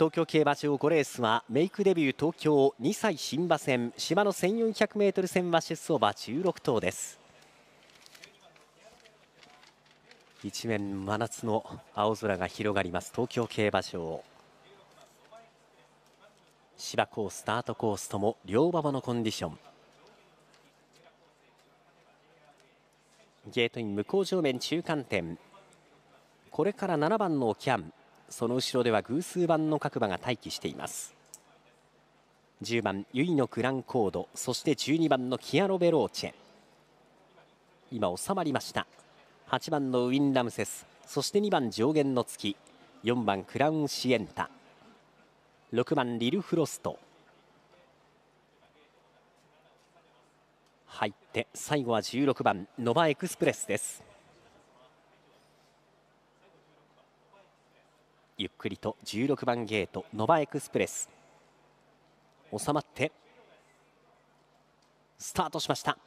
東京競馬場5レースはメイクデビュー東京2歳新馬戦芝の 1400m 戦は出走馬16頭です一面真夏の青空が広がります東京競馬場芝コースタートコースとも両馬場のコンディションゲートイン向こう上面中間点これから7番のキャンその後ろでは偶数番の各馬が待機しています10番ユイのグランコードそして12番のキアロベローチェ今収まりました8番のウィン・ラムセスそして2番上限の月4番クラウン・シエンタ6番リル・フロスト入って最後は16番ノバエクスプレスですゆっくりと16番ゲートノバエクスプレス収まってスタートしました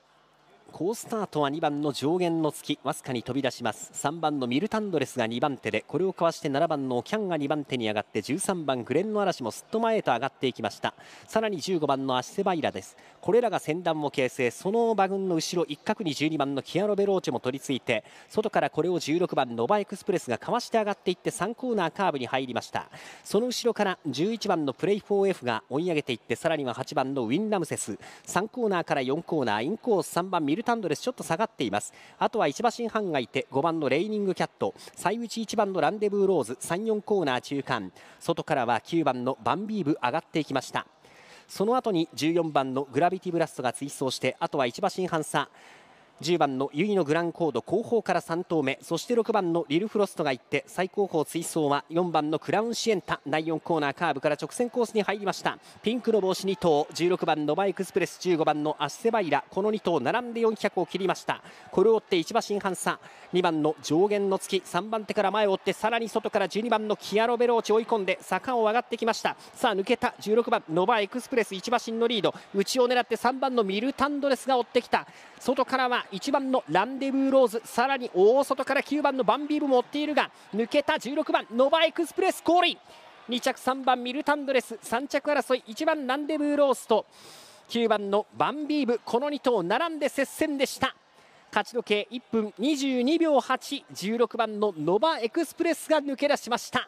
好スタートは2番の上限の月わずかに飛び出します3番のミルタンドレスが2番手でこれをかわして7番のキャンが2番手に上がって13番グレンの嵐もすっと前へと上がっていきましたさらに15番のアシセバイラですこれらが先団を形成その馬群の後ろ一角に12番のキアロベローチェも取り付いて外からこれを16番ノバエクスプレスがかわして上がっていって3コーナーカーブに入りましたその後ろから11番のプレイ 4F が追い上げていってさらには8番のウィン・ラムセス3コーナーから4コーナーインコース3番ミルルタンドレスちょっと下がっていますあとは1馬審判がいて5番のレイニングキャット最内1番のランデブーローズ34コーナー中間外からは9番のバンビーブ上がっていきましたその後に14番のグラビティブラストが追走してあとは1馬身半差10番のユイのグランコード後方から3投目そして6番のリル・フロストが行って最後方追走は4番のクラウンシエンタ第4コーナーカーブから直線コースに入りましたピンクの帽子2頭16番のバイクスプレス15番のアッセバイラこの2頭並んで400を切りましたこれを追って1馬身半差2番の上限の月3番手から前を追ってさらに外から12番のキアロベローチ追い込んで坂を上がってきましたさあ抜けた16番ノバエクスプレス1馬身のリード内を狙って3番のミルタンドレスが追ってきた外からは1番のランデブーローズさらに大外から9番のバンビーブも追っているが抜けた16番ノバエクスプレス降臨2着3番ミルタンドレス3着争い1番ランデブーローズと9番のバンビーブこの2頭並んで接戦でした勝ち時計1分22秒816番のノバエクスプレスが抜け出しました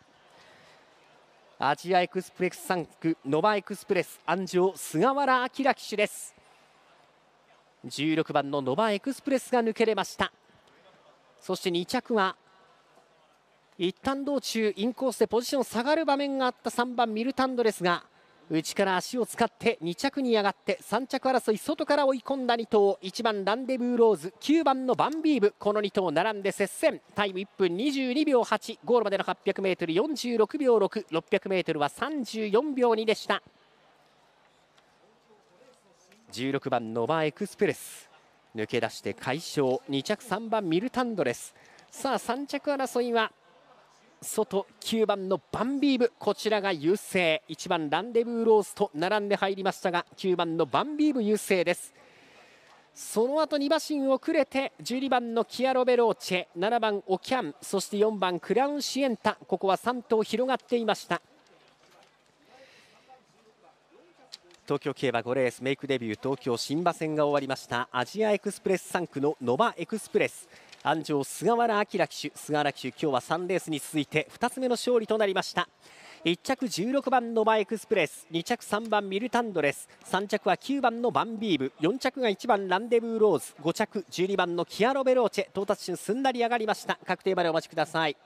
アジアエクスプレス3区ノバエクスプレス安城菅原明騎手です16番のノバエクスプレスが抜けれましたそして2着は一旦道中インコースでポジション下がる場面があった3番ミルタンドですが内から足を使って2着に上がって3着争い外から追い込んだ2頭1番ランデブーローズ9番のバンビーブこの2頭並んで接戦タイム1分22秒8ゴールまでの 800m46 秒 6600m は34秒2でした。16番ノバエクスプレス抜け出して快勝2着3番ミルタンドレスさあ3着争いは外9番のバンビーブこちらが優勢1番ランデブーロースと並んで入りましたが9番のバンビーブ優勢ですその後2馬身遅れて12番のキアロベローチェ7番オキャンそして4番クラウンシエンタここは3頭広がっていました東京競馬5レースメイクデビュー東京新馬戦が終わりましたアジアエクスプレス3区のノバエクスプレス安城菅原明騎手菅原騎手今日は3レースに続いて2つ目の勝利となりました1着16番のバエクスプレス2着3番ミルタンドレス3着は9番のバンビーブ4着が1番ランデブーローズ5着12番のキアロベローチェ到達順すんなり上がりました確定までお待ちください